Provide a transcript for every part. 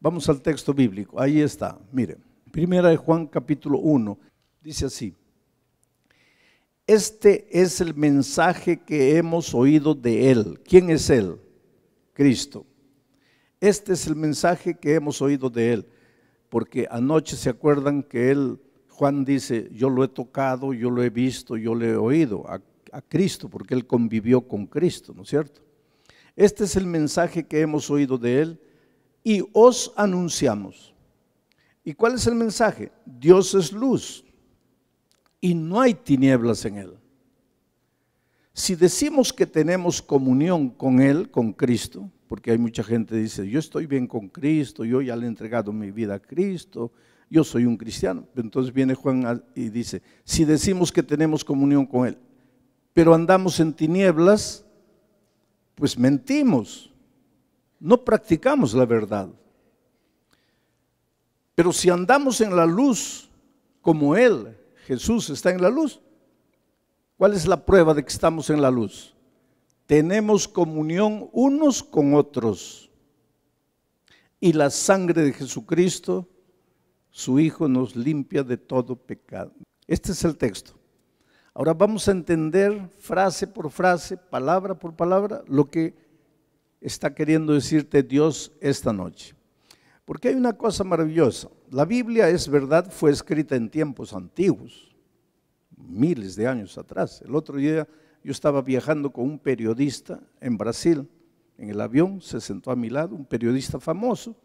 Vamos al texto bíblico. Ahí está. Miren, primera de Juan capítulo 1. Dice así. Este es el mensaje que hemos oído de Él. ¿Quién es Él? Cristo. Este es el mensaje que hemos oído de Él. Porque anoche se acuerdan que Él, Juan dice, yo lo he tocado, yo lo he visto, yo lo he oído a, a Cristo, porque Él convivió con Cristo, ¿no es cierto? Este es el mensaje que hemos oído de Él y os anunciamos. ¿Y cuál es el mensaje? Dios es luz y no hay tinieblas en él. Si decimos que tenemos comunión con Él, con Cristo, porque hay mucha gente que dice, yo estoy bien con Cristo, yo ya le he entregado mi vida a Cristo, yo soy un cristiano. Entonces viene Juan y dice, si decimos que tenemos comunión con Él, pero andamos en tinieblas, pues mentimos no practicamos la verdad. Pero si andamos en la luz como Él, Jesús está en la luz, ¿cuál es la prueba de que estamos en la luz? Tenemos comunión unos con otros. Y la sangre de Jesucristo, su Hijo, nos limpia de todo pecado. Este es el texto. Ahora vamos a entender frase por frase, palabra por palabra, lo que está queriendo decirte Dios esta noche. Porque hay una cosa maravillosa. La Biblia es verdad, fue escrita en tiempos antiguos, miles de años atrás. El otro día yo estaba viajando con un periodista en Brasil, en el avión, se sentó a mi lado, un periodista famoso,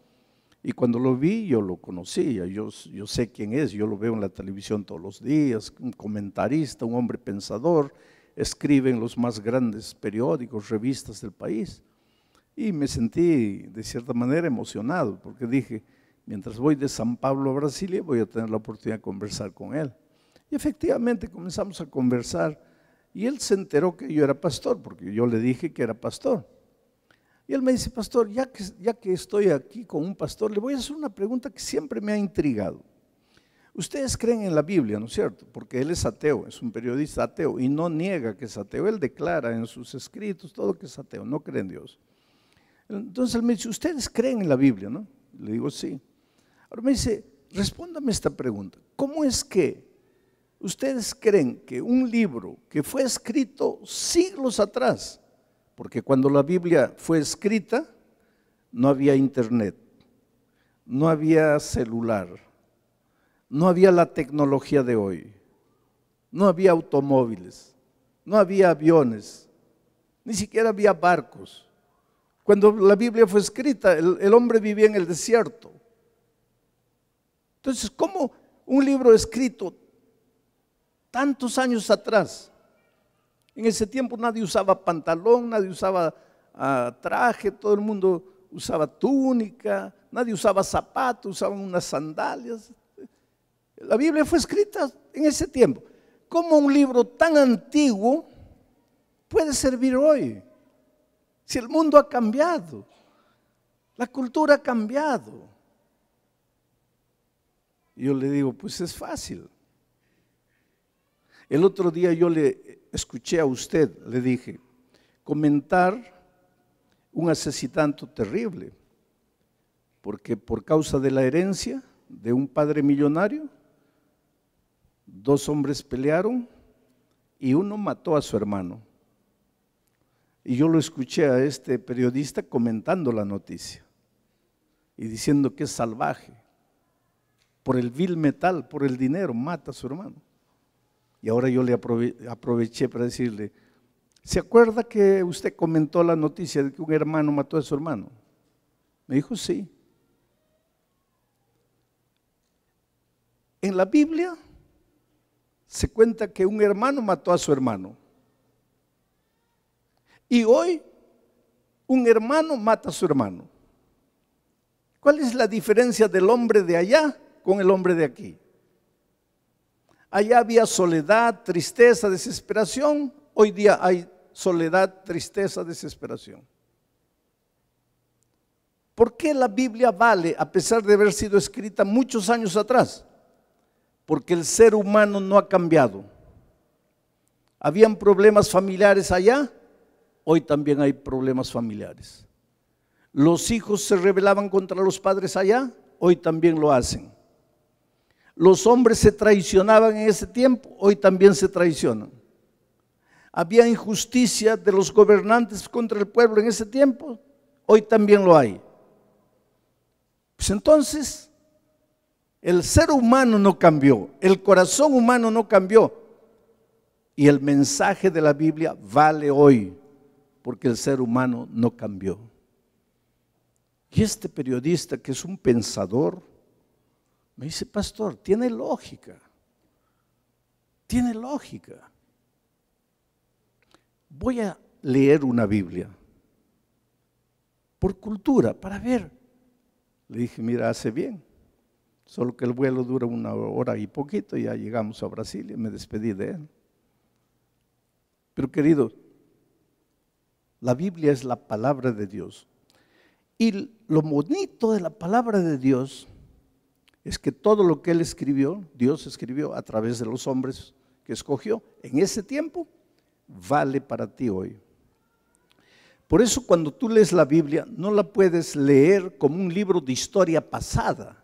y cuando lo vi yo lo conocía, yo, sé quién es, yo lo veo en la televisión todos los días, un comentarista, un hombre pensador, escribe en los más grandes periódicos, revistas del país. Y me sentí de cierta manera emocionado, porque dije, mientras voy de San Pablo a Brasilia, voy a tener la oportunidad de conversar con él. Y efectivamente comenzamos a conversar y él se enteró que yo era pastor, porque yo le dije que era pastor. Y él me dice, pastor, ya que, ya que estoy aquí con un pastor, le voy a hacer una pregunta que siempre me ha intrigado. Ustedes creen en la Biblia, ¿no es cierto? Porque él es ateo, es un periodista ateo y no niega que es ateo. Él declara en sus escritos todo que es ateo, no cree en Dios. Entonces él me dice, ¿ustedes creen en la Biblia? ¿no? Le digo, sí. Ahora me dice, respóndame esta pregunta. ¿Cómo es que ustedes creen que un libro que fue escrito siglos atrás, porque cuando la Biblia fue escrita no había internet, no había celular, no había la tecnología de hoy, no había automóviles, no había aviones, ni siquiera había barcos. Cuando la Biblia fue escrita, el, hombre vivía en el desierto. Entonces, ¿cómo un libro escrito tantos años atrás? En ese tiempo nadie usaba pantalón, nadie usaba ah, traje, todo el mundo usaba túnica, nadie usaba zapatos, usaban unas sandalias. La Biblia fue escrita en ese tiempo. ¿Cómo un libro tan antiguo puede servir hoy? Si el mundo ha cambiado, la cultura ha cambiado. yo le digo, pues es fácil. El otro día yo le escuché a usted, le dije, comentar un asesinato terrible, porque por causa de la herencia de un padre millonario, dos hombres pelearon y uno mató a su hermano. Y yo lo escuché a este periodista comentando la noticia y diciendo que es salvaje. Por el vil metal, por el dinero, mata a su hermano. Y ahora yo le aproveché para decirle, ¿se acuerda que usted comentó la noticia de que un hermano mató a su hermano? Me dijo, sí. En la Biblia se cuenta que un hermano mató a su hermano. Y hoy un hermano mata a su hermano. ¿Cuál es la diferencia del hombre de allá con el hombre de aquí? Allá había soledad, tristeza, desesperación. Hoy día hay soledad, tristeza, desesperación. ¿Por qué la Biblia vale a pesar de haber sido escrita muchos años atrás? Porque el ser humano no ha cambiado. Habían problemas familiares allá, hoy también hay problemas familiares. Los hijos se rebelaban contra los padres allá, hoy también lo hacen. Los hombres se traicionaban en ese tiempo, hoy también se traicionan. Había injusticia de los gobernantes contra el pueblo en ese tiempo, hoy también lo hay. Pues entonces, el ser humano no cambió, el corazón humano no cambió. Y el mensaje de la Biblia vale hoy porque el ser humano no cambió. Y este periodista, que es un pensador, me dice, pastor, tiene lógica, tiene lógica. Voy a leer una Biblia, por cultura, para ver. Le dije, mira, hace bien, solo que el vuelo dura una hora y poquito, ya llegamos a Brasil y me despedí de él. Pero querido, la Biblia es la palabra de Dios. Y lo bonito de la palabra de Dios es que todo lo que él escribió, Dios escribió a través de los hombres que escogió en ese tiempo, vale para ti hoy. Por eso cuando tú lees la Biblia, no la puedes leer como un libro de historia pasada.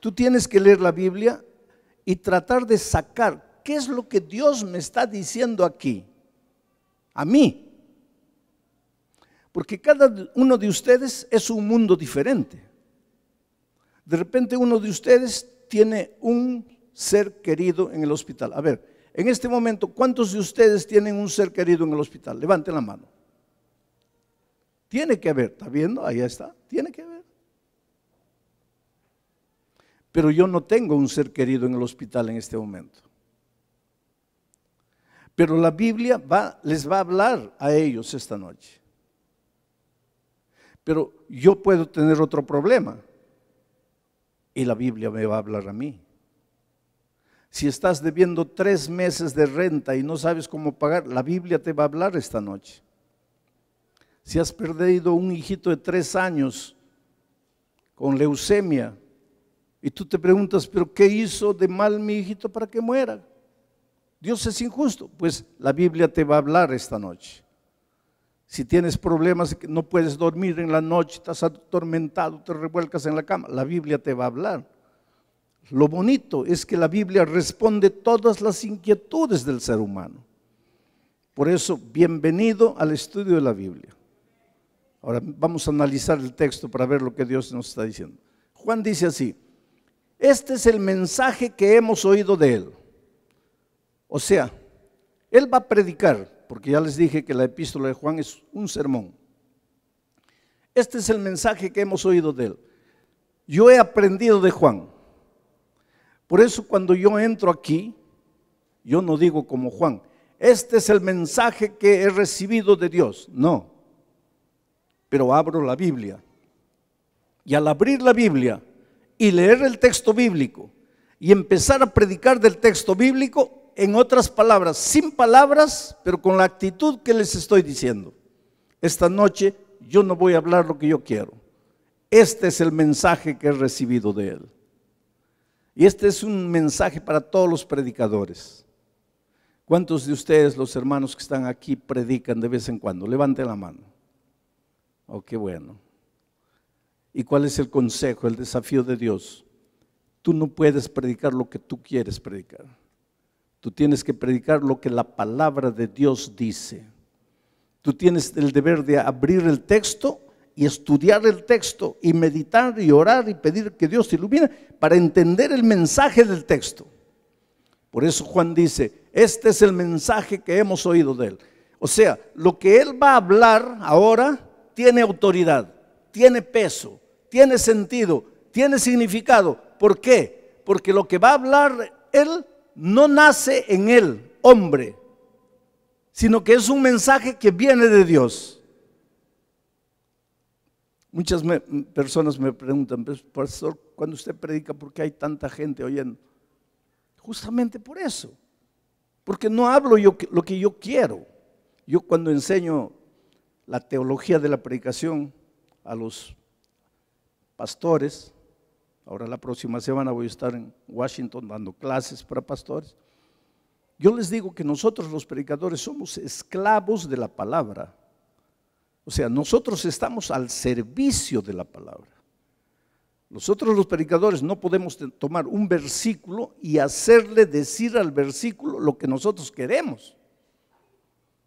Tú tienes que leer la Biblia y tratar de sacar qué es lo que Dios me está diciendo aquí, a mí, porque cada uno de ustedes es un mundo diferente. De repente uno de ustedes tiene un ser querido en el hospital. A ver, en este momento, ¿cuántos de ustedes tienen un ser querido en el hospital? Levanten la mano. Tiene que haber, ¿está viendo? Ahí está, tiene que haber. Pero yo no tengo un ser querido en el hospital en este momento. Pero la Biblia les va a hablar a ellos esta noche. Pero yo puedo tener otro problema. Y la Biblia me va a hablar a mí. Si estás debiendo tres meses de renta y no sabes cómo pagar, la Biblia te va a hablar esta noche. Si has perdido un hijito de tres años con leucemia y tú te preguntas, pero ¿qué hizo de mal mi hijito para que muera? Dios es injusto. Pues la Biblia te va a hablar esta noche. Si tienes problemas, no puedes dormir en la noche, estás atormentado, te revuelcas en la cama, la Biblia te va a hablar. Lo bonito es que la Biblia responde todas las inquietudes del ser humano. Por eso, bienvenido al estudio de la Biblia. Ahora vamos a analizar el texto para ver lo que Dios nos está diciendo. Juan dice así, este es el mensaje que hemos oído de él. O sea, él va a predicar, porque ya les dije que la epístola de Juan es un sermón. Este es el mensaje que hemos oído de él. Yo he aprendido de Juan. Por eso cuando yo entro aquí, yo no digo como Juan, este es el mensaje que he recibido de Dios. No, pero abro la Biblia. Y al abrir la Biblia y leer el texto bíblico y empezar a predicar del texto bíblico, en otras palabras, sin palabras, pero con la actitud que les estoy diciendo. Esta noche yo no voy a hablar lo que yo quiero. Este es el mensaje que he recibido de él. Y este es un mensaje para todos los predicadores. ¿Cuántos de ustedes, los hermanos que están aquí, predican de vez en cuando? Levante la mano. Oh, qué bueno. ¿Y cuál es el consejo, el desafío de Dios? Tú no puedes predicar lo que tú quieres predicar. Tú tienes que predicar lo que la palabra de Dios dice. Tú tienes el deber de abrir el texto y estudiar el texto y meditar y orar y pedir que Dios te ilumine para entender el mensaje del texto. Por eso Juan dice, este es el mensaje que hemos oído de él. O sea, lo que él va a hablar ahora tiene autoridad, tiene peso, tiene sentido, tiene significado. ¿Por qué? Porque lo que va a hablar él no nace en él, hombre, sino que es un mensaje que viene de Dios. Muchas personas me preguntan, pues, pastor, cuando usted predica, ¿por qué hay tanta gente oyendo? Justamente por eso, porque no hablo yo lo que yo quiero. Yo cuando enseño la teología de la predicación a los pastores, Ahora la próxima semana voy a estar en Washington dando clases para pastores. Yo les digo que nosotros los predicadores somos esclavos de la palabra. O sea, nosotros estamos al servicio de la palabra. Nosotros los predicadores no podemos tomar un versículo y hacerle decir al versículo lo que nosotros queremos,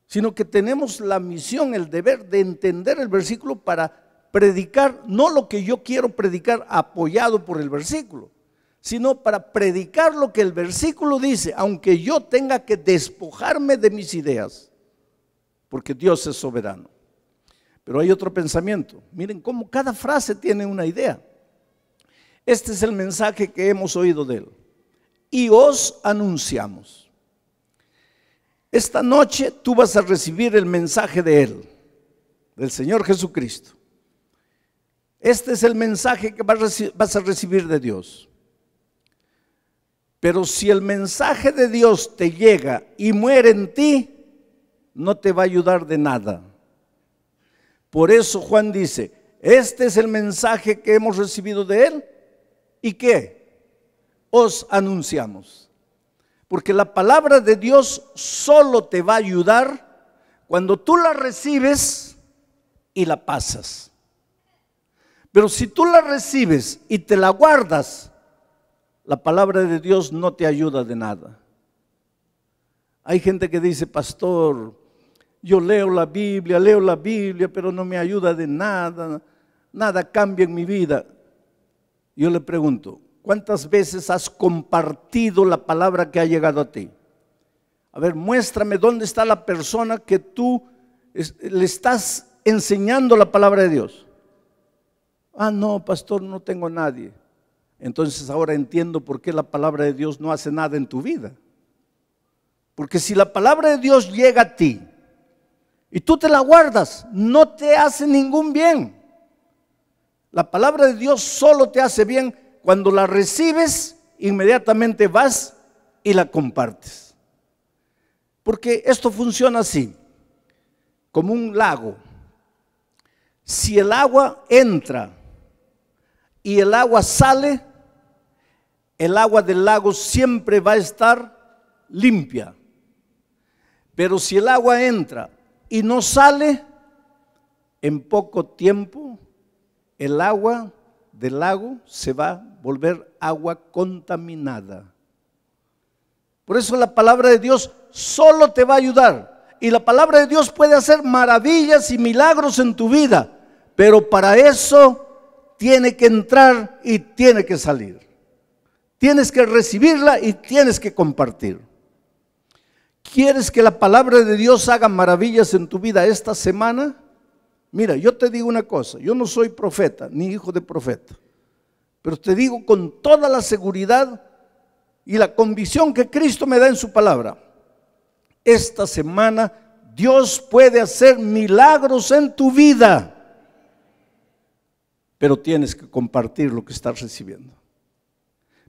sino que tenemos la misión, el deber de entender el versículo para predicar no lo que yo quiero predicar apoyado por el versículo, sino para predicar lo que el versículo dice, aunque yo tenga que despojarme de mis ideas, porque Dios es soberano. Pero hay otro pensamiento. Miren cómo cada frase tiene una idea. Este es el mensaje que hemos oído de él. Y os anunciamos. Esta noche tú vas a recibir el mensaje de él, del Señor Jesucristo. Este es el mensaje que vas a recibir de Dios. Pero si el mensaje de Dios te llega y muere en ti, no te va a ayudar de nada. Por eso Juan dice, este es el mensaje que hemos recibido de Él y que os anunciamos. Porque la palabra de Dios solo te va a ayudar cuando tú la recibes y la pasas. Pero si tú la recibes y te la guardas, la palabra de Dios no te ayuda de nada. Hay gente que dice, pastor, yo leo la Biblia, leo la Biblia, pero no me ayuda de nada, nada cambia en mi vida. Yo le pregunto, ¿cuántas veces has compartido la palabra que ha llegado a ti? A ver, muéstrame dónde está la persona que tú le estás enseñando la palabra de Dios. Ah, no, pastor, no tengo nadie. Entonces ahora entiendo por qué la palabra de Dios no hace nada en tu vida. Porque si la palabra de Dios llega a ti y tú te la guardas, no te hace ningún bien. La palabra de Dios solo te hace bien cuando la recibes, inmediatamente vas y la compartes. Porque esto funciona así, como un lago. Si el agua entra y el agua sale, el agua del lago siempre va a estar limpia. Pero si el agua entra y no sale, en poco tiempo el agua del lago se va a volver agua contaminada. Por eso la palabra de Dios solo te va a ayudar. Y la palabra de Dios puede hacer maravillas y milagros en tu vida. Pero para eso tiene que entrar y tiene que salir. Tienes que recibirla y tienes que compartir. ¿Quieres que la palabra de Dios haga maravillas en tu vida esta semana? Mira, yo te digo una cosa, yo no soy profeta ni hijo de profeta, pero te digo con toda la seguridad y la convicción que Cristo me da en su palabra, esta semana Dios puede hacer milagros en tu vida pero tienes que compartir lo que estás recibiendo.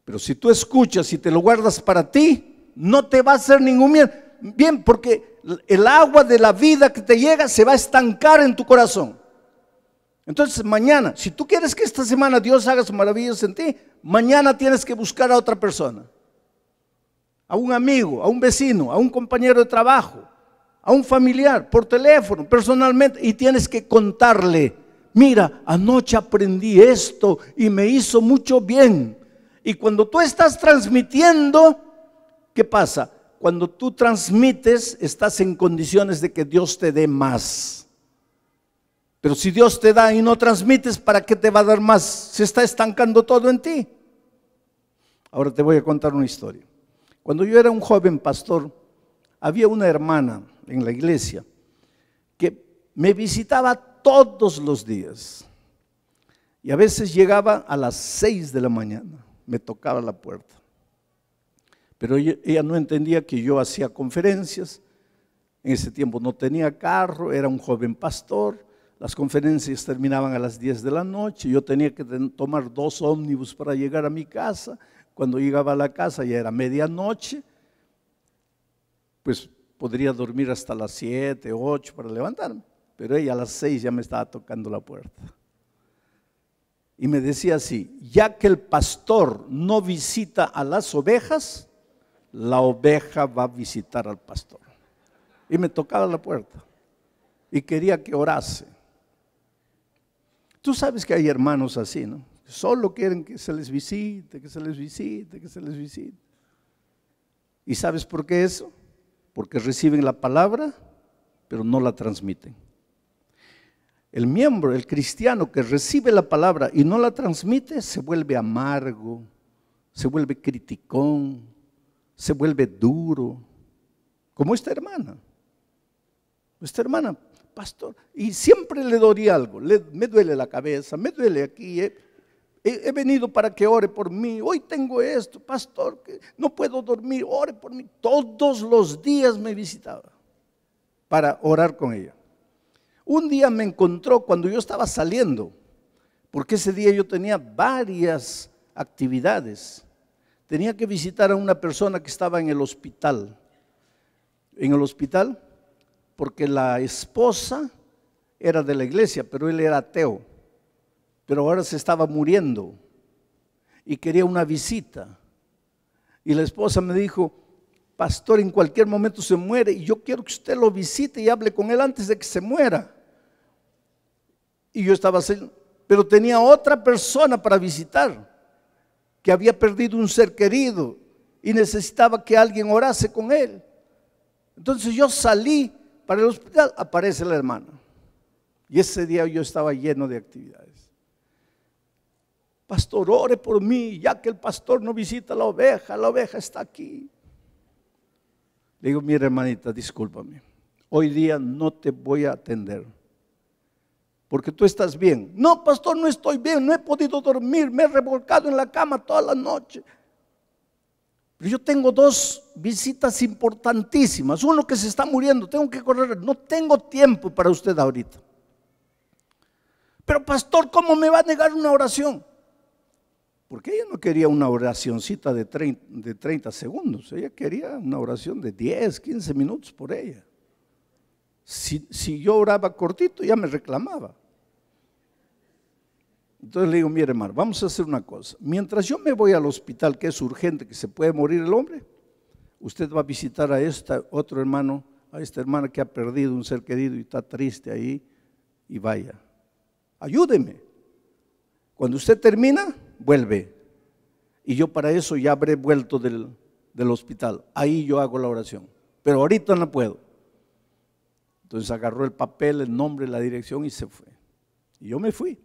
Pero si tú escuchas y te lo guardas para ti, no te va a hacer ningún bien, bien porque el agua de la vida que te llega se va a estancar en tu corazón. Entonces mañana, si tú quieres que esta semana Dios haga sus maravillas en ti, mañana tienes que buscar a otra persona. A un amigo, a un vecino, a un compañero de trabajo, a un familiar, por teléfono, personalmente, y tienes que contarle mira, anoche aprendí esto y me hizo mucho bien. Y cuando tú estás transmitiendo, ¿qué pasa? Cuando tú transmites, estás en condiciones de que Dios te dé más. Pero si Dios te da y no transmites, ¿para qué te va a dar más? Se está estancando todo en ti. Ahora te voy a contar una historia. Cuando yo era un joven pastor, había una hermana en la iglesia que me visitaba todos los días. Y a veces llegaba a las seis de la mañana, me tocaba la puerta. Pero ella no entendía que yo hacía conferencias. En ese tiempo no tenía carro, era un joven pastor. Las conferencias terminaban a las 10 de la noche. Yo tenía que tomar dos ómnibus para llegar a mi casa. Cuando llegaba a la casa ya era medianoche. Pues podría dormir hasta las 7, 8 para levantarme. Pero ella a las seis ya me estaba tocando la puerta. Y me decía así, ya que el pastor no visita a las ovejas, la oveja va a visitar al pastor. Y me tocaba la puerta. Y quería que orase. Tú sabes que hay hermanos así, ¿no? Solo quieren que se les visite, que se les visite, que se les visite. ¿Y sabes por qué eso? Porque reciben la palabra, pero no la transmiten. El miembro, el cristiano que recibe la palabra y no la transmite, se vuelve amargo, se vuelve criticón, se vuelve duro, como esta hermana. Esta hermana, pastor, y siempre le doy algo, me duele la cabeza, me duele aquí, he, venido para que ore por mí, hoy tengo esto, pastor, que no puedo dormir, ore por mí. Todos los días me visitaba para orar con ella. Un día me encontró cuando yo estaba saliendo, porque ese día yo tenía varias actividades. Tenía que visitar a una persona que estaba en el hospital. En el hospital, porque la esposa era de la iglesia, pero él era ateo. Pero ahora se estaba muriendo y quería una visita. Y la esposa me dijo, pastor, en cualquier momento se muere y yo quiero que usted lo visite y hable con él antes de que se muera y yo estaba Pero tenía otra persona para visitar, que había perdido un ser querido y necesitaba que alguien orase con él. Entonces yo salí para el hospital, aparece la hermana. Y ese día yo estaba lleno de actividades. Pastor, ore por mí, ya que el pastor no visita la oveja, la oveja está aquí. Le digo, mira hermanita, discúlpame, hoy día no te voy a atender porque tú estás bien. No, pastor, no estoy bien, no he podido dormir, me he revolcado en la cama toda la noche. Pero yo tengo dos visitas importantísimas. Uno que se está muriendo, tengo que correr. No tengo tiempo para usted ahorita. Pero pastor, ¿cómo me va a negar una oración? Porque ella no quería una oracioncita de 30, de segundos. Ella quería una oración de 10, 15 minutos por ella. Si, si yo oraba cortito, ya me reclamaba. Entonces le digo, mire hermano, vamos a hacer una cosa. Mientras yo me voy al hospital, que es urgente, que se puede morir el hombre, usted va a visitar a este otro hermano, a esta hermana que ha perdido un ser querido y está triste ahí, y vaya. Ayúdeme. Cuando usted termina, vuelve. Y yo para eso ya habré vuelto del, del hospital. Ahí yo hago la oración. Pero ahorita no puedo. Entonces agarró el papel, el nombre, la dirección y se fue. Y yo me fui.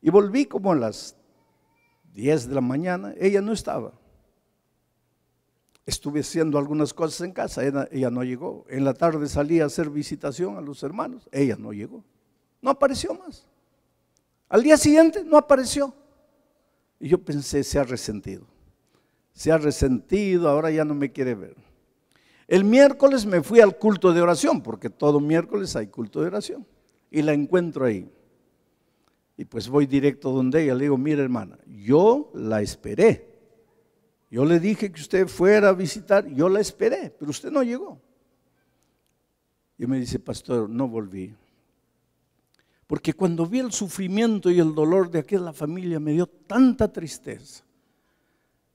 Y volví como a las 10 de la mañana, ella no estaba. Estuve haciendo algunas cosas en casa, ella, no llegó. En la tarde salí a hacer visitación a los hermanos, ella no llegó. No apareció más. Al día siguiente no apareció. Y yo pensé, se ha resentido. Se ha resentido, ahora ya no me quiere ver. El miércoles me fui al culto de oración, porque todo miércoles hay culto de oración. Y la encuentro ahí. Y pues voy directo donde ella. Le digo, mira hermana, yo la esperé. Yo le dije que usted fuera a visitar, yo la esperé, pero usted no llegó. Y me dice, pastor, no volví. Porque cuando vi el sufrimiento y el dolor de aquella familia me dio tanta tristeza.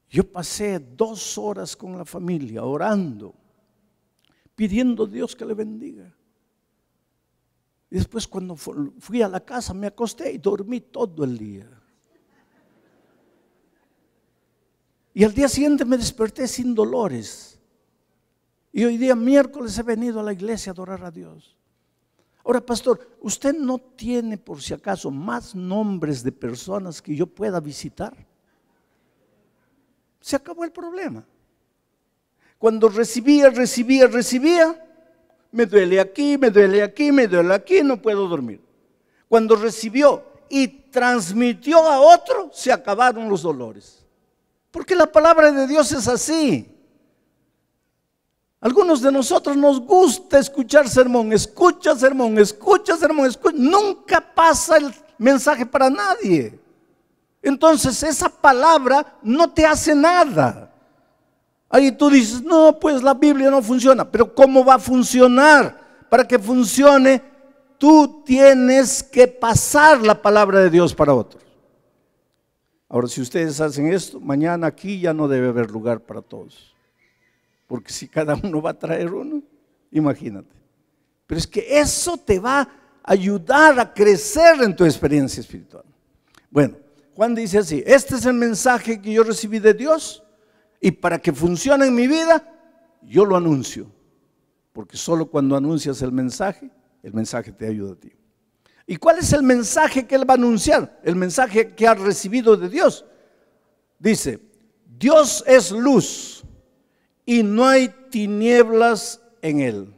Yo pasé dos horas con la familia orando, pidiendo a Dios que le bendiga. Y después cuando fui a la casa me acosté y dormí todo el día. Y al día siguiente me desperté sin dolores. Y hoy día miércoles he venido a la iglesia a adorar a Dios. Ahora, pastor, ¿usted no tiene por si acaso más nombres de personas que yo pueda visitar? Se acabó el problema. Cuando recibía, recibía, recibía, me duele aquí, me duele aquí, me duele aquí, no puedo dormir. Cuando recibió y transmitió a otro, se acabaron los dolores. Porque la palabra de Dios es así. Algunos de nosotros nos gusta escuchar sermón, escucha sermón, escucha sermón, escucha. Nunca pasa el mensaje para nadie. Entonces esa palabra no te hace nada. Ahí tú dices, no, pues la Biblia no funciona, pero ¿cómo va a funcionar? Para que funcione, tú tienes que pasar la palabra de Dios para otros. Ahora, si ustedes hacen esto, mañana aquí ya no debe haber lugar para todos. Porque si cada uno va a traer uno, imagínate. Pero es que eso te va a ayudar a crecer en tu experiencia espiritual. Bueno, Juan dice así, este es el mensaje que yo recibí de Dios y para que funcione en mi vida, yo lo anuncio. Porque solo cuando anuncias el mensaje, el mensaje te ayuda a ti. ¿Y cuál es el mensaje que él va a anunciar? El mensaje que ha recibido de Dios. Dice, Dios es luz y no hay tinieblas en él.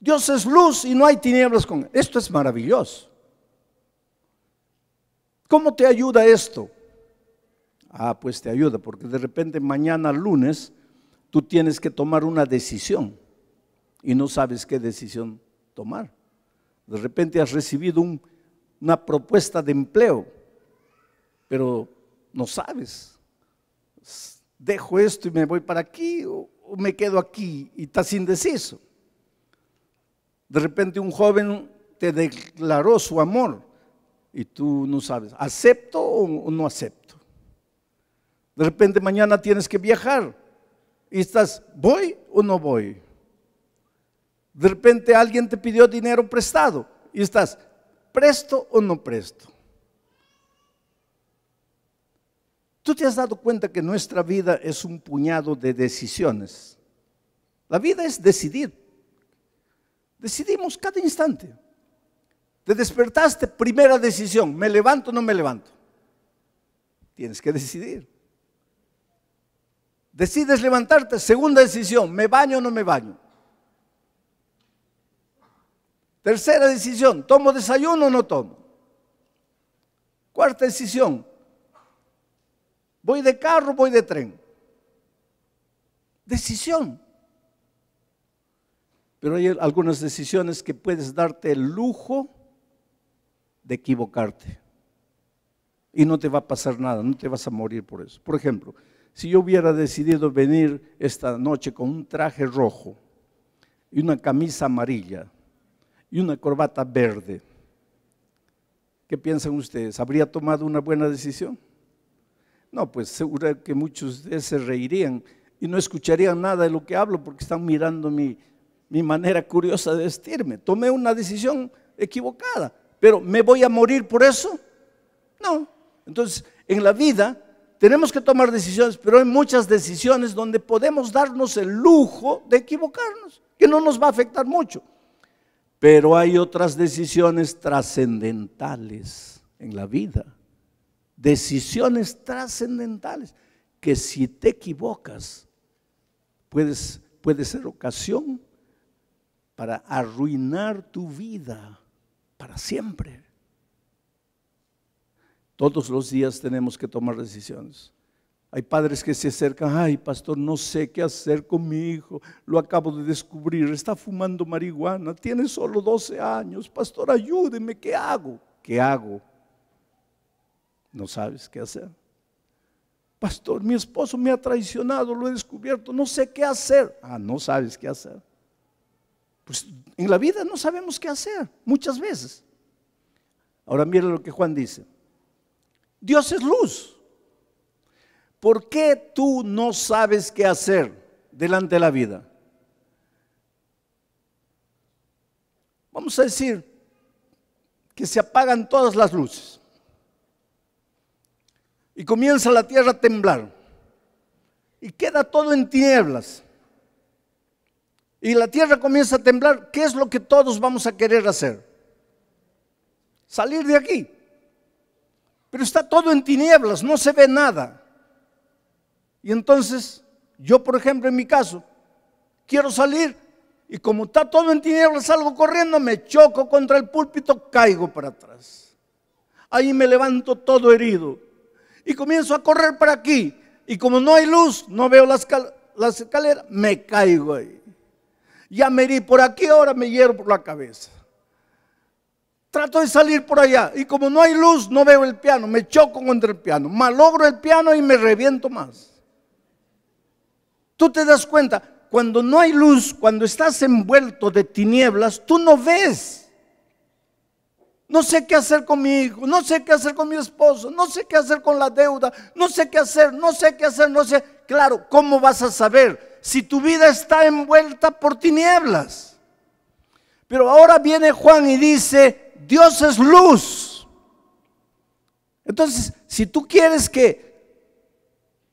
Dios es luz y no hay tinieblas con él. Esto es maravilloso. ¿Cómo te ayuda esto? Ah, pues te ayuda, porque de repente mañana lunes tú tienes que tomar una decisión y no sabes qué decisión tomar. De repente has recibido una propuesta de empleo, pero no sabes. Dejo esto y me voy para aquí o me quedo aquí y estás indeciso. De repente un joven te declaró su amor y tú no sabes, ¿acepto o no acepto? De repente mañana tienes que viajar y estás, ¿voy o no voy? De repente alguien te pidió dinero prestado y estás, ¿presto o no presto? ¿Tú te has dado cuenta que nuestra vida es un puñado de decisiones? La vida es decidir. Decidimos cada instante. Te despertaste, primera decisión, ¿me levanto o no me levanto? Tienes que decidir. Decides levantarte, segunda decisión, ¿me baño o no me baño? Tercera decisión, ¿tomo desayuno o no tomo? Cuarta decisión, ¿voy de carro o voy de tren? Decisión. Pero hay algunas decisiones que puedes darte el lujo de equivocarte. Y no te va a pasar nada, no te vas a morir por eso. Por ejemplo, si yo hubiera decidido venir esta noche con un traje rojo y una camisa amarilla y una corbata verde, ¿qué piensan ustedes? ¿Habría tomado una buena decisión? No, pues seguro que muchos de ustedes se reirían y no escucharían nada de lo que hablo porque están mirando mi, mi manera curiosa de vestirme. Tomé una decisión equivocada, pero ¿me voy a morir por eso? No. Entonces, en la vida tenemos que tomar decisiones, pero hay muchas decisiones donde podemos darnos el lujo de equivocarnos, que no nos va a afectar mucho. Pero hay otras decisiones trascendentales en la vida. Decisiones trascendentales que si te equivocas puedes, puede ser ocasión para arruinar tu vida para siempre. Todos los días tenemos que tomar decisiones. Hay padres que se acercan, ay pastor, no sé qué hacer con mi hijo, lo acabo de descubrir, está fumando marihuana, tiene solo 12 años, pastor, ayúdeme, ¿qué hago? ¿Qué hago? No sabes qué hacer. Pastor, mi esposo me ha traicionado, lo he descubierto, no sé qué hacer. Ah, no sabes qué hacer. Pues en la vida no sabemos qué hacer muchas veces. Ahora mira lo que Juan dice. Dios es luz. ¿Por qué tú no sabes qué hacer delante de la vida? Vamos a decir que se apagan todas las luces y comienza la tierra a temblar y queda todo en tinieblas y la tierra comienza a temblar, ¿qué es lo que todos vamos a querer hacer? Salir de aquí. Pero está todo en tinieblas, no se ve nada. Y entonces, yo por ejemplo en mi caso, quiero salir y como está todo en tinieblas, salgo corriendo, me choco contra el púlpito, caigo para atrás. Ahí me levanto todo herido y comienzo a correr para aquí. Y como no hay luz, no veo las, escaleras, me caigo ahí. Ya me herí por aquí, ahora me hiero por la cabeza. Trato de salir por allá y como no hay luz, no veo el piano, me choco contra el piano, malogro el piano y me reviento más. Tú te das cuenta, cuando no hay luz, cuando estás envuelto de tinieblas, tú no ves. No sé qué hacer con mi hijo, no sé qué hacer con mi esposo, no sé qué hacer con la deuda, no sé qué hacer, no sé qué hacer, no sé. Claro, ¿cómo vas a saber si tu vida está envuelta por tinieblas? Pero ahora viene Juan y dice, Dios es luz. Entonces, si tú quieres que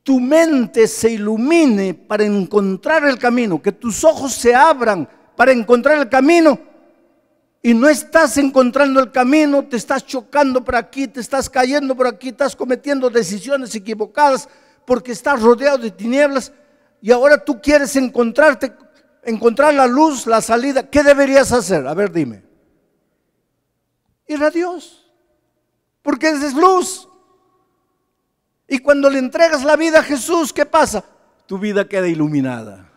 tu mente se ilumine para encontrar el camino, que tus ojos se abran para encontrar el camino, y no estás encontrando el camino, te estás chocando por aquí, te estás cayendo por aquí, estás cometiendo decisiones equivocadas porque estás rodeado de tinieblas y ahora tú quieres encontrarte, encontrar la luz, la salida. ¿Qué deberías hacer? A ver, dime a Dios, porque es luz. Y cuando le entregas la vida a Jesús, ¿qué pasa? Tu vida queda iluminada.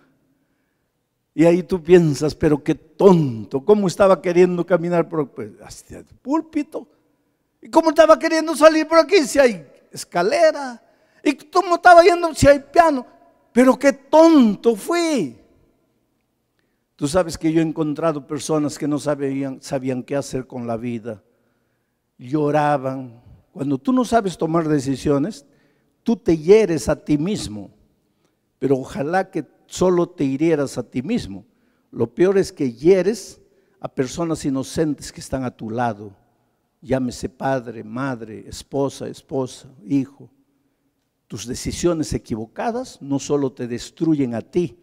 Y ahí tú piensas, pero qué tonto, cómo estaba queriendo caminar por pues, hacia el púlpito. ¿Y cómo estaba queriendo salir por aquí si hay escalera? ¿Y cómo estaba yendo si hay piano? Pero qué tonto fui. Tú sabes que yo he encontrado personas que no sabían, sabían qué hacer con la vida. Lloraban. Cuando tú no sabes tomar decisiones, tú te hieres a ti mismo. Pero ojalá que solo te hirieras a ti mismo. Lo peor es que hieres a personas inocentes que están a tu lado. Llámese padre, madre, esposa, esposa, hijo. Tus decisiones equivocadas no solo te destruyen a ti,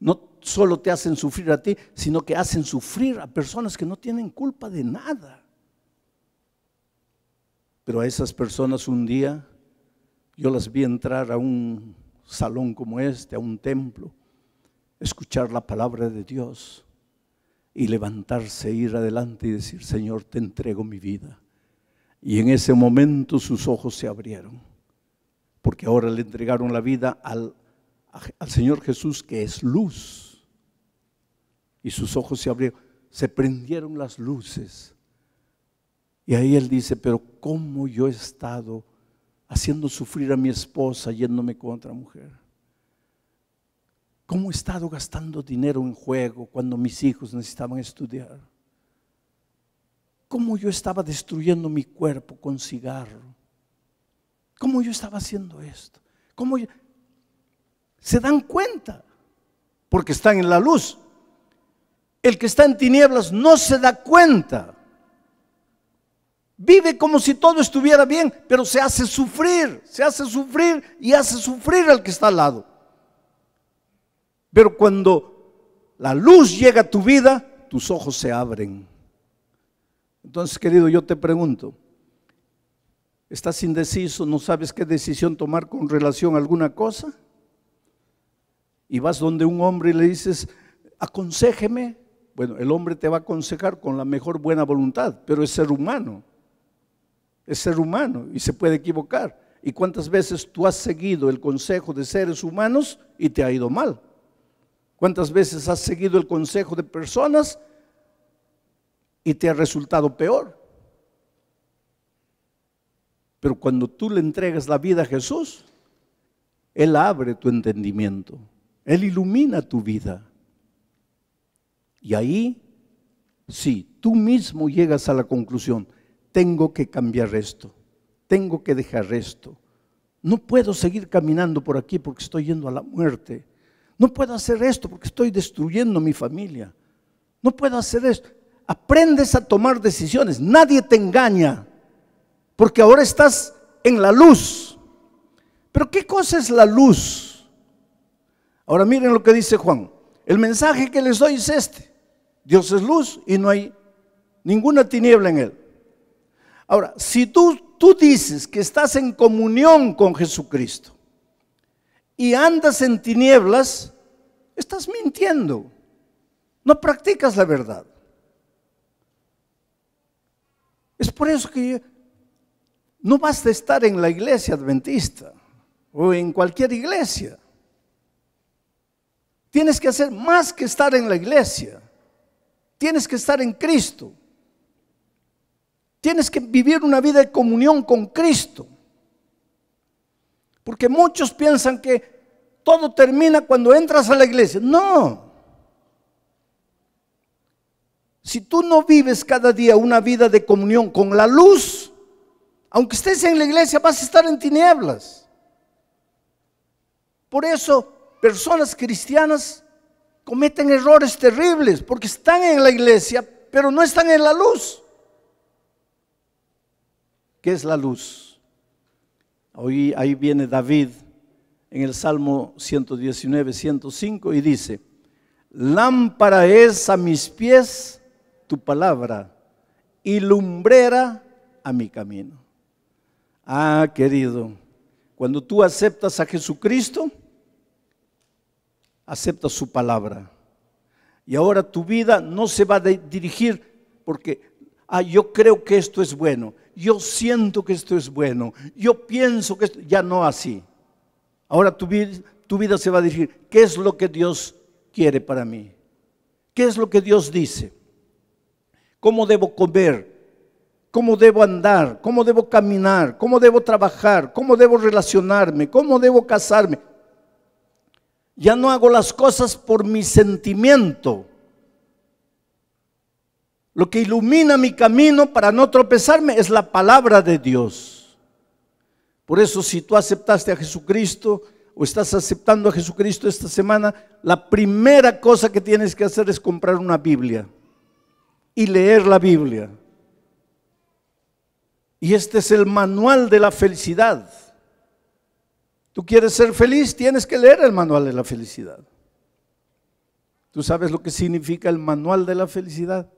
no solo te hacen sufrir a ti, sino que hacen sufrir a personas que no tienen culpa de nada. Pero a esas personas un día yo las vi entrar a un salón como este, a un templo, escuchar la palabra de Dios y levantarse, ir adelante y decir, Señor, te entrego mi vida. Y en ese momento sus ojos se abrieron, porque ahora le entregaron la vida al al Señor Jesús que es luz. Y sus ojos se abrieron, se prendieron las luces. Y ahí él dice, pero ¿cómo yo he estado haciendo sufrir a mi esposa yéndome con otra mujer? ¿Cómo he estado gastando dinero en juego cuando mis hijos necesitaban estudiar? ¿Cómo yo estaba destruyendo mi cuerpo con cigarro? ¿Cómo yo estaba haciendo esto? ¿Cómo yo, se dan cuenta, porque están en la luz. El que está en tinieblas no se da cuenta. Vive como si todo estuviera bien, pero se hace sufrir, se hace sufrir y hace sufrir al que está al lado. Pero cuando la luz llega a tu vida, tus ojos se abren. Entonces, querido, yo te pregunto, ¿estás indeciso? ¿No sabes qué decisión tomar con relación a alguna cosa? y vas donde un hombre y le dices, aconsejeme. Bueno, el hombre te va a aconsejar con la mejor buena voluntad, pero es ser humano. Es ser humano y se puede equivocar. ¿Y cuántas veces tú has seguido el consejo de seres humanos y te ha ido mal? ¿Cuántas veces has seguido el consejo de personas y te ha resultado peor? Pero cuando tú le entregas la vida a Jesús, Él abre tu entendimiento. Él ilumina tu vida. Y ahí, sí, tú mismo llegas a la conclusión, tengo que cambiar esto, tengo que dejar esto. No puedo seguir caminando por aquí porque estoy yendo a la muerte. No puedo hacer esto porque estoy destruyendo mi familia. No puedo hacer esto. Aprendes a tomar decisiones. Nadie te engaña. Porque ahora estás en la luz. Pero ¿qué cosa es la luz? Ahora miren lo que dice Juan. El mensaje que les doy es este. Dios es luz y no hay ninguna tiniebla en él. Ahora, si tú, tú dices que estás en comunión con Jesucristo y andas en tinieblas, estás mintiendo. No practicas la verdad. Es por eso que no basta estar en la iglesia adventista o en cualquier iglesia. Tienes que hacer más que estar en la iglesia. Tienes que estar en Cristo. Tienes que vivir una vida de comunión con Cristo. Porque muchos piensan que todo termina cuando entras a la iglesia. No. Si tú no vives cada día una vida de comunión con la luz, aunque estés en la iglesia vas a estar en tinieblas. Por eso personas cristianas cometen errores terribles porque están en la iglesia, pero no están en la luz. ¿Qué es la luz? Hoy, ahí viene David en el Salmo 119, 105 y dice, lámpara es a mis pies tu palabra y lumbrera a mi camino. Ah, querido, cuando tú aceptas a Jesucristo, acepta su palabra. Y ahora tu vida no se va a dirigir porque, ah, yo creo que esto es bueno, yo siento que esto es bueno, yo pienso que esto, ya no así. Ahora tu, tu vida se va a dirigir, ¿qué es lo que Dios quiere para mí? ¿Qué es lo que Dios dice? ¿Cómo debo comer? ¿Cómo debo andar? ¿Cómo debo caminar? ¿Cómo debo trabajar? ¿Cómo debo relacionarme? ¿Cómo debo casarme? Ya no hago las cosas por mi sentimiento. Lo que ilumina mi camino para no tropezarme es la palabra de Dios. Por eso si tú aceptaste a Jesucristo o estás aceptando a Jesucristo esta semana, la primera cosa que tienes que hacer es comprar una Biblia y leer la Biblia. Y este es el manual de la felicidad quieres ser feliz, tienes que leer el manual de la felicidad. ¿Tú sabes lo que significa el manual de la felicidad?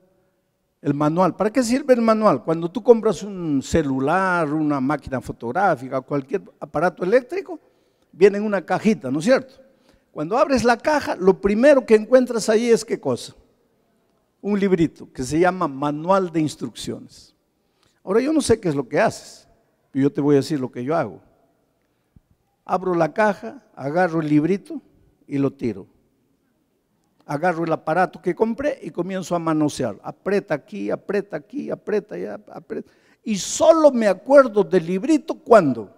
El manual. ¿Para qué sirve el manual? Cuando tú compras un celular, una máquina fotográfica, cualquier aparato eléctrico, viene en una cajita, ¿no es cierto? Cuando abres la caja, lo primero que encuentras ahí es qué cosa? Un librito que se llama Manual de Instrucciones. Ahora yo no sé qué es lo que haces, y yo te voy a decir lo que yo hago. Abro la caja, agarro el librito y lo tiro. Agarro el aparato que compré y comienzo a manosear. Aprieta aquí, aprieta aquí, aprieta allá, aprieta. Y solo me acuerdo del librito cuando.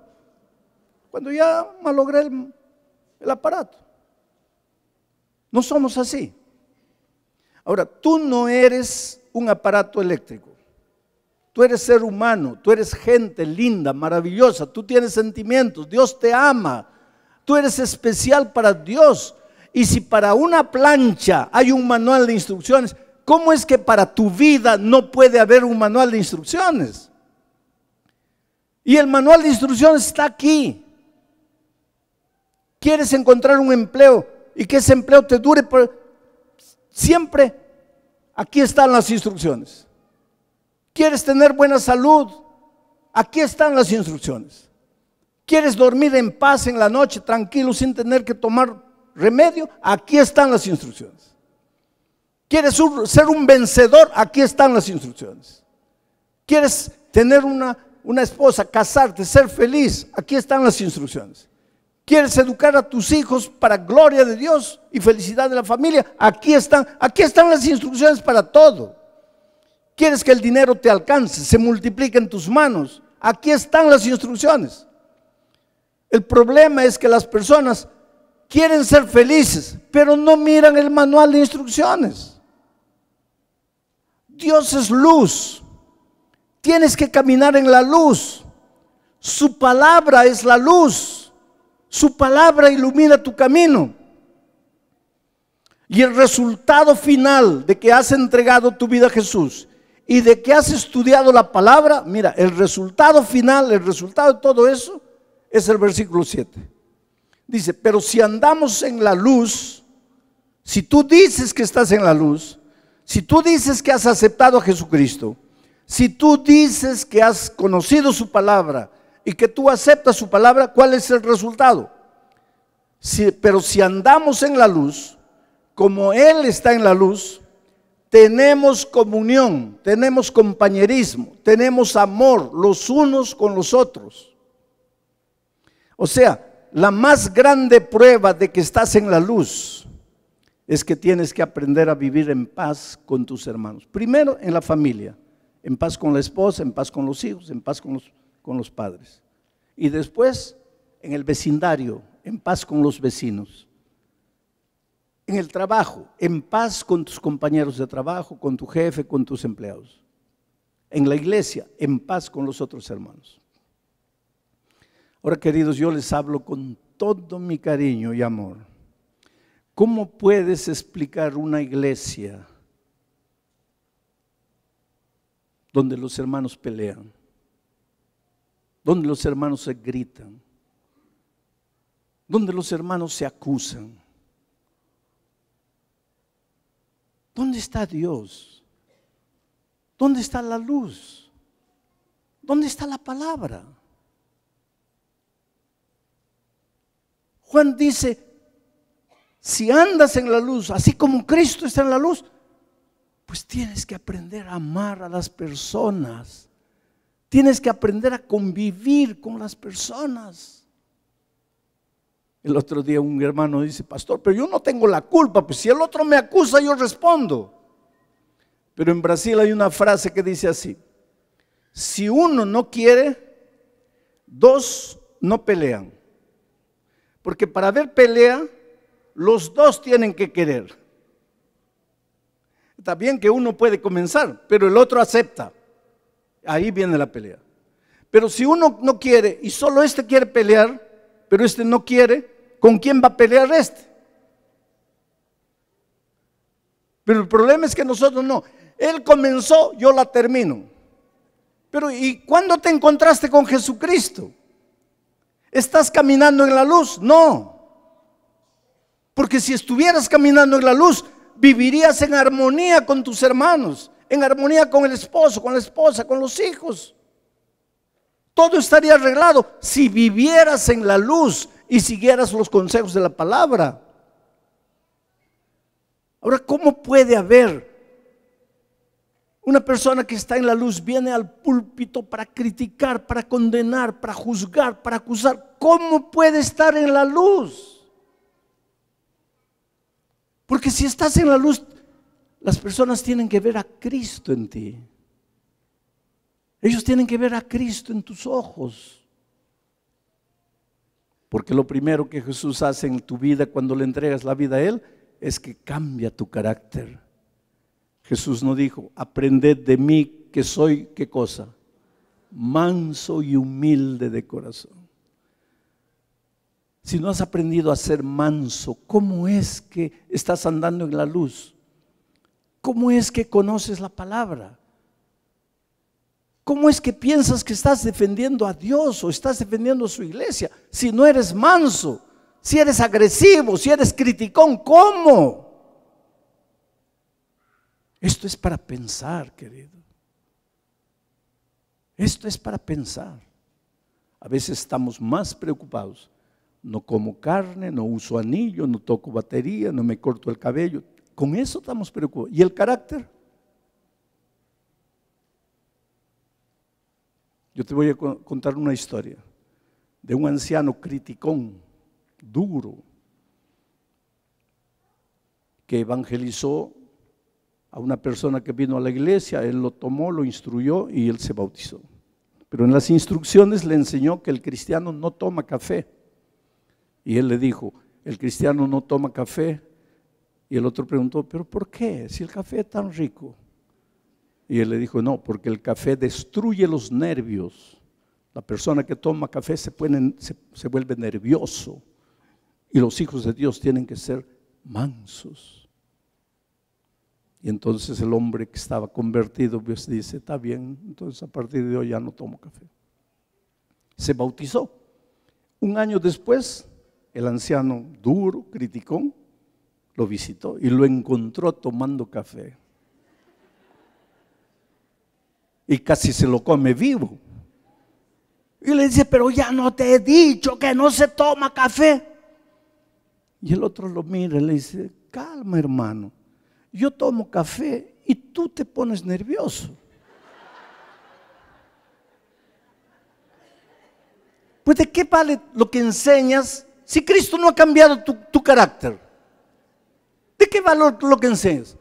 Cuando ya malogré el, el aparato. No somos así. Ahora, tú no eres un aparato eléctrico. Tú eres ser humano, tú eres gente linda, maravillosa, tú tienes sentimientos, Dios te ama, tú eres especial para Dios. Y si para una plancha hay un manual de instrucciones, ¿cómo es que para tu vida no puede haber un manual de instrucciones? Y el manual de instrucciones está aquí. Quieres encontrar un empleo y que ese empleo te dure por siempre. Aquí están las instrucciones. ¿Quieres tener buena salud? Aquí están las instrucciones. ¿Quieres dormir en paz en la noche, tranquilo, sin tener que tomar remedio? Aquí están las instrucciones. ¿Quieres ser un vencedor? Aquí están las instrucciones. ¿Quieres tener una, una esposa, casarte, ser feliz? Aquí están las instrucciones. ¿Quieres educar a tus hijos para gloria de Dios y felicidad de la familia? Aquí están, aquí están las instrucciones para todo. ¿Quieres que el dinero te alcance, se multiplique en tus manos? Aquí están las instrucciones. El problema es que las personas quieren ser felices, pero no miran el manual de instrucciones. Dios es luz. Tienes que caminar en la luz. Su palabra es la luz. Su palabra ilumina tu camino. Y el resultado final de que has entregado tu vida a Jesús y de que has estudiado la palabra, mira, el resultado final, el resultado de todo eso es el versículo 7. Dice, pero si andamos en la luz, si tú dices que estás en la luz, si tú dices que has aceptado a Jesucristo, si tú dices que has conocido su palabra y que tú aceptas su palabra, ¿cuál es el resultado? pero si andamos en la luz, como Él está en la luz, tenemos comunión, tenemos compañerismo, tenemos amor los unos con los otros. O sea, la más grande prueba de que estás en la luz es que tienes que aprender a vivir en paz con tus hermanos. Primero en la familia, en paz con la esposa, en paz con los hijos, en paz con los, con los padres. Y después en el vecindario, en paz con los vecinos en el trabajo, en paz con tus compañeros de trabajo, con tu jefe, con tus empleados. En la iglesia, en paz con los otros hermanos. Ahora, queridos, yo les hablo con todo mi cariño y amor. ¿Cómo puedes explicar una iglesia donde los hermanos pelean? Donde los hermanos se gritan? Donde los hermanos se acusan? ¿Dónde está Dios? ¿Dónde está la luz? ¿Dónde está la palabra? Juan dice, si andas en la luz, así como Cristo está en la luz, pues tienes que aprender a amar a las personas. Tienes que aprender a convivir con las personas. El otro día un hermano dice, pastor, pero yo no tengo la culpa, pues si el otro me acusa, yo respondo. Pero en Brasil hay una frase que dice así, si uno no quiere, dos no pelean. Porque para haber pelea, los dos tienen que querer. Está bien que uno puede comenzar, pero el otro acepta. Ahí viene la pelea. Pero si uno no quiere y solo este quiere pelear, pero este no quiere, ¿Con quién va a pelear este? Pero el problema es que nosotros no. Él comenzó, yo la termino. Pero ¿y cuándo te encontraste con Jesucristo? ¿Estás caminando en la luz? No. Porque si estuvieras caminando en la luz, vivirías en armonía con tus hermanos, en armonía con el esposo, con la esposa, con los hijos. Todo estaría arreglado si vivieras en la luz, y siguieras los consejos de la palabra. Ahora, ¿cómo puede haber una persona que está en la luz viene al púlpito para criticar, para condenar, para juzgar, para acusar? ¿Cómo puede estar en la luz? Porque si estás en la luz, las personas tienen que ver a Cristo en ti. Ellos tienen que ver a Cristo en tus ojos. Porque lo primero que Jesús hace en tu vida cuando le entregas la vida a Él es que cambia tu carácter. Jesús no dijo, aprended de mí que soy, ¿qué cosa? Manso y humilde de corazón. Si no has aprendido a ser manso, ¿cómo es que estás andando en la luz? ¿Cómo es que conoces la palabra? ¿Cómo es que piensas que estás defendiendo a Dios o estás defendiendo a su iglesia si no eres manso? Si eres agresivo, si eres criticón, ¿cómo? Esto es para pensar, querido. Esto es para pensar. A veces estamos más preocupados. No como carne, no uso anillo, no toco batería, no me corto el cabello. Con eso estamos preocupados. ¿Y el carácter? Yo te voy a contar una historia de un anciano criticón, duro, que evangelizó a una persona que vino a la iglesia, él lo tomó, lo instruyó y él se bautizó. Pero en las instrucciones le enseñó que el cristiano no toma café. Y él le dijo, el cristiano no toma café. Y el otro preguntó, pero ¿por qué? Si el café es tan rico. Y él le dijo, no, porque el café destruye los nervios. La persona que toma café se, se, vuelve nervioso. Y los hijos de Dios tienen que ser mansos. Y entonces el hombre que estaba convertido pues dice, está bien, entonces a partir de hoy ya no tomo café. Se bautizó. Un año después, el anciano duro, criticón, lo visitó y lo encontró tomando café y casi se lo come vivo. Y le dice, pero ya no te he dicho que no se toma café. Y el otro lo mira y le dice, calma hermano, yo tomo café y tú te pones nervioso. Pues de qué vale lo que enseñas si Cristo no ha cambiado tu, carácter. ¿De qué valor lo que enseñas?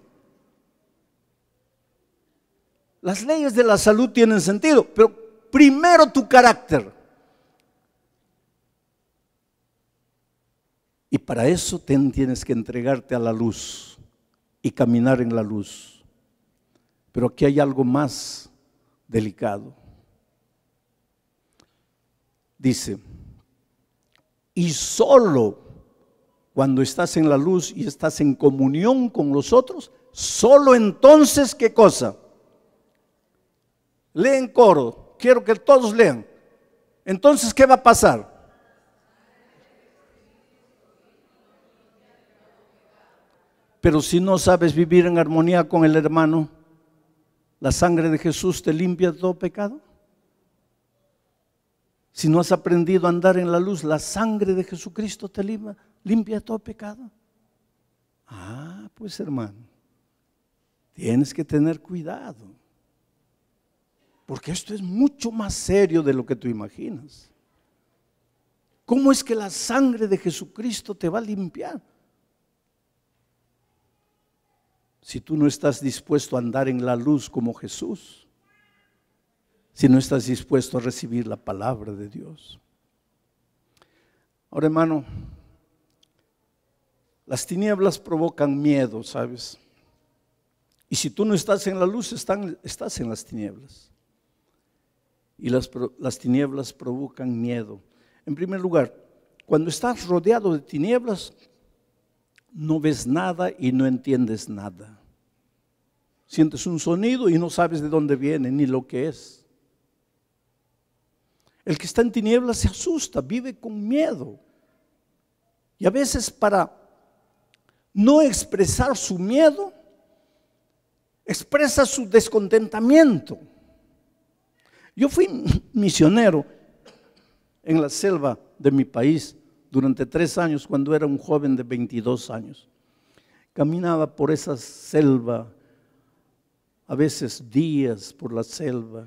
Las leyes de la salud tienen sentido, pero primero tu carácter. Y para eso tienes que entregarte a la luz y caminar en la luz. Pero aquí hay algo más delicado. Dice, y solo cuando estás en la luz y estás en comunión con los otros, solo entonces, ¿qué cosa? Leen coro. Quiero que todos lean. Entonces, ¿qué va a pasar? Pero si no sabes vivir en armonía con el hermano, ¿la sangre de Jesús te limpia todo pecado? Si no has aprendido a andar en la luz, la sangre de Jesucristo te limpia, limpia todo pecado. Ah, pues hermano, tienes que tener cuidado. Porque esto es mucho más serio de lo que tú imaginas. ¿Cómo es que la sangre de Jesucristo te va a limpiar? Si tú no estás dispuesto a andar en la luz como Jesús, si no estás dispuesto a recibir la palabra de Dios. Ahora, hermano, las tinieblas provocan miedo, ¿sabes? Y si tú no estás en la luz, estás en las tinieblas y las, las tinieblas provocan miedo. En primer lugar, cuando estás rodeado de tinieblas, no ves nada y no entiendes nada. Sientes un sonido y no sabes de dónde viene ni lo que es. El que está en tinieblas se asusta, vive con miedo. Y a veces para no expresar su miedo, expresa su descontentamiento. Yo fui misionero en la selva de mi país durante tres años cuando era un joven de 22 años. Caminaba por esa selva, a veces días por la selva.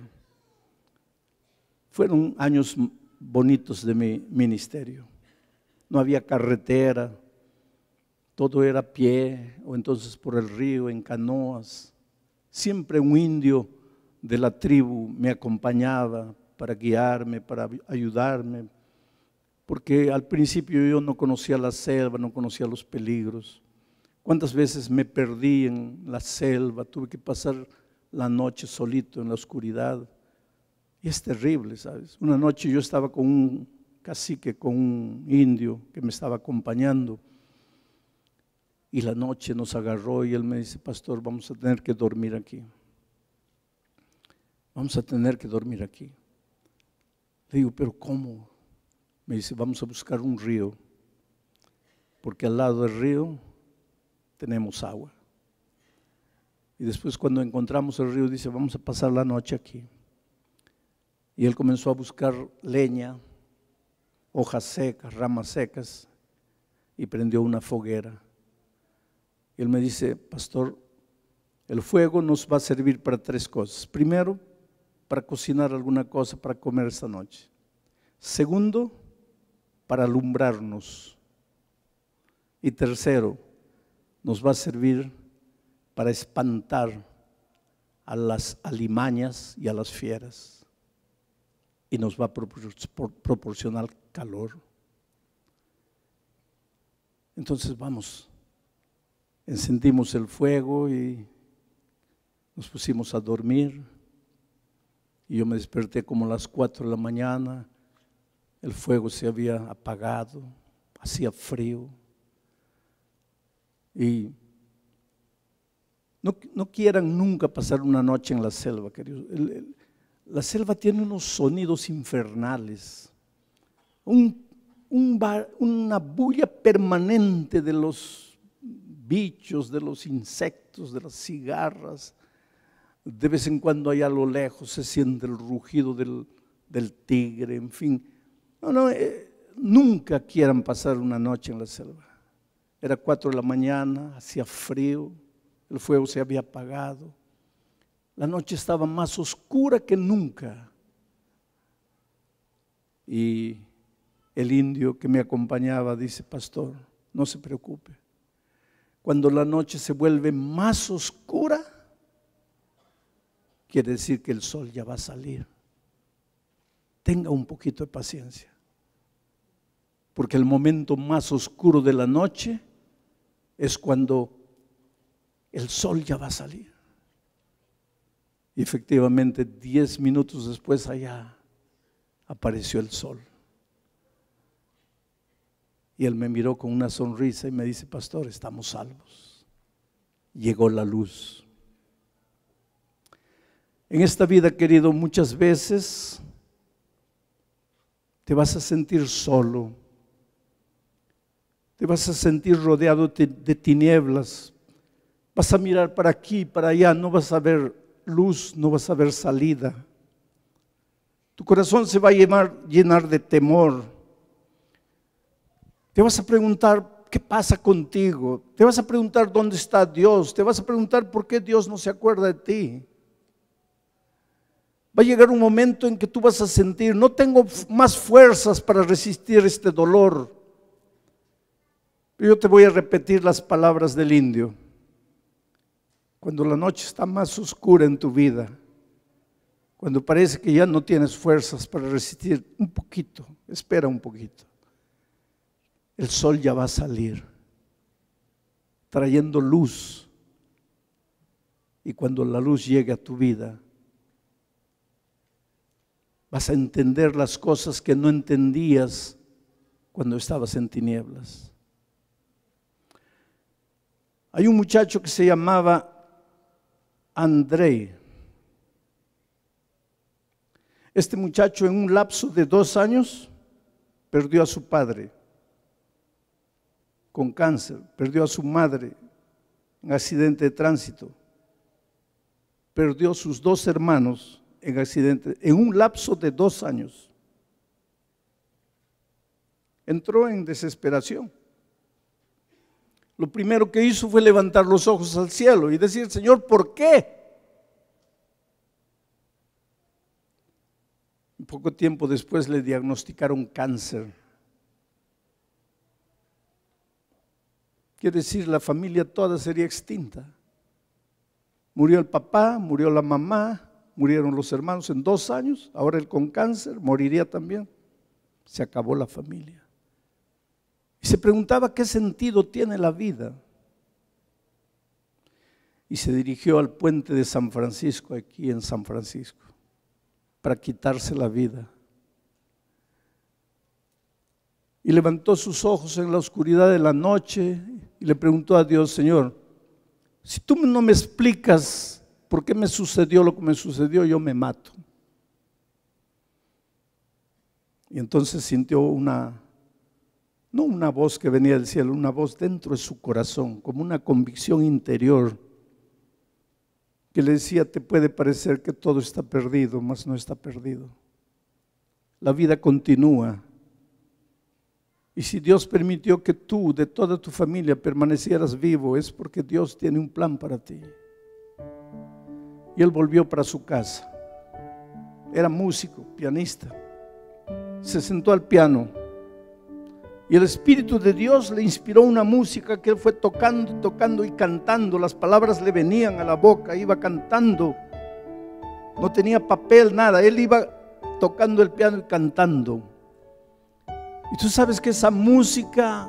Fueron años bonitos de mi ministerio. No había carretera, todo era a pie o entonces por el río, en canoas. Siempre un indio de la tribu me acompañaba para guiarme, para ayudarme, porque al principio yo no conocía la selva, no conocía los peligros. ¿Cuántas veces me perdí en la selva? Tuve que pasar la noche solito en la oscuridad. Y es terrible, ¿sabes? Una noche yo estaba con un cacique, con un indio que me estaba acompañando. Y la noche nos agarró y él me dice, pastor, vamos a tener que dormir aquí vamos a tener que dormir aquí. Le digo, pero ¿cómo? Me dice, vamos a buscar un río, porque al lado del río tenemos agua. Y después cuando encontramos el río, dice, vamos a pasar la noche aquí. Y él comenzó a buscar leña, hojas secas, ramas secas, y prendió una foguera. Y él me dice, pastor, el fuego nos va a servir para tres cosas. Primero, para cocinar alguna cosa para comer esta noche. Segundo, para alumbrarnos. Y tercero, nos va a servir para espantar a las alimañas y a las fieras. Y nos va a proporcionar calor. Entonces vamos, encendimos el fuego y nos pusimos a dormir. Y yo me desperté como a las 4 de la mañana, el fuego se había apagado, hacía frío. Y no, quieran nunca pasar una noche en la selva, queridos. la selva tiene unos sonidos infernales, un una bulla permanente de los bichos, de los insectos, de las cigarras, de vez en cuando allá a lo lejos se siente el rugido del, tigre, en fin. No, no, eh, nunca quieran pasar una noche en la selva. Era cuatro de la mañana, hacía frío, el fuego se había apagado. La noche estaba más oscura que nunca. Y el indio que me acompañaba dice, pastor, no se preocupe. Cuando la noche se vuelve más oscura, quiere decir que el sol ya va a salir. Tenga un poquito de paciencia, porque el momento más oscuro de la noche es cuando el sol ya va a salir. Y efectivamente, diez minutos después allá apareció el sol. Y él me miró con una sonrisa y me dice, pastor, estamos salvos. Llegó la luz. En esta vida, querido, muchas veces te vas a sentir solo, te vas a sentir rodeado de tinieblas, vas a mirar para aquí, para allá, no vas a ver luz, no vas a ver salida. Tu corazón se va a llenar, llenar de temor. Te vas a preguntar, ¿qué pasa contigo? Te vas a preguntar, ¿dónde está Dios? Te vas a preguntar, ¿por qué Dios no se acuerda de ti? Va a llegar un momento en que tú vas a sentir, no tengo más fuerzas para resistir este dolor. Yo te voy a repetir las palabras del indio. Cuando la noche está más oscura en tu vida, cuando parece que ya no tienes fuerzas para resistir, un poquito, espera un poquito. El sol ya va a salir, trayendo luz. Y cuando la luz llegue a tu vida, Vas a entender las cosas que no entendías cuando estabas en tinieblas. Hay un muchacho que se llamaba Andrei. Este muchacho en un lapso de dos años perdió a su padre con cáncer, perdió a su madre en accidente de tránsito, perdió a sus dos hermanos en en un lapso de dos años. Entró en desesperación. Lo primero que hizo fue levantar los ojos al cielo y decir, Señor, ¿por qué? poco tiempo después le diagnosticaron cáncer. Quiere decir, la familia toda sería extinta. Murió el papá, murió la mamá, murieron los hermanos en dos años, ahora él con cáncer moriría también. Se acabó la familia. Y se preguntaba qué sentido tiene la vida. Y se dirigió al puente de San Francisco, aquí en San Francisco, para quitarse la vida. Y levantó sus ojos en la oscuridad de la noche y le preguntó a Dios, Señor, si tú no me explicas ¿por qué me sucedió lo que me sucedió? Yo me mato. Y entonces sintió una, no una voz que venía del cielo, una voz dentro de su corazón, como una convicción interior, que le decía, te puede parecer que todo está perdido, mas no está perdido. La vida continúa. Y si Dios permitió que tú, de toda tu familia, permanecieras vivo, es porque Dios tiene un plan para ti y él volvió para su casa. Era músico, pianista. Se sentó al piano y el Espíritu de Dios le inspiró una música que él fue tocando, tocando y cantando. Las palabras le venían a la boca, iba cantando. No tenía papel, nada. Él iba tocando el piano y cantando. Y tú sabes que esa música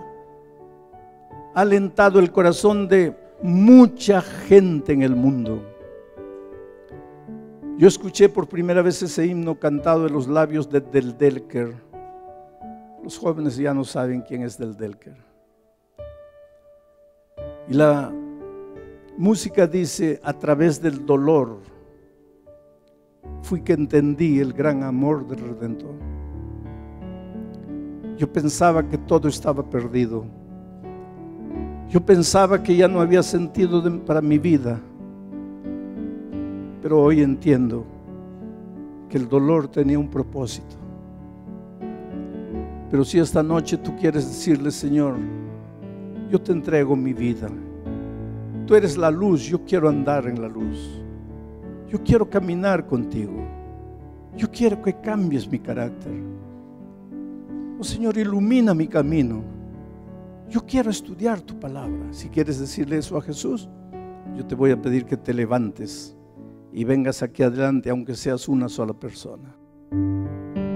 ha alentado el corazón de mucha gente en el mundo. Yo escuché por primera vez ese himno cantado en los labios de Del Delker. Los jóvenes ya no saben quién es Del Delker. Y la música dice, a través del dolor fui que entendí el gran amor del Redentor. Yo pensaba que todo estaba perdido. Yo pensaba que ya no había sentido para mi vida. Pero hoy entiendo que el dolor tenía un propósito. Pero si esta noche tú quieres decirle, Señor, yo te entrego mi vida. Tú eres la luz, yo quiero andar en la luz. Yo quiero caminar contigo. Yo quiero que cambies mi carácter. Oh Señor, ilumina mi camino. Yo quiero estudiar tu palabra. Si quieres decirle eso a Jesús, yo te voy a pedir que te levantes y vengas aquí adelante, aunque seas una sola persona.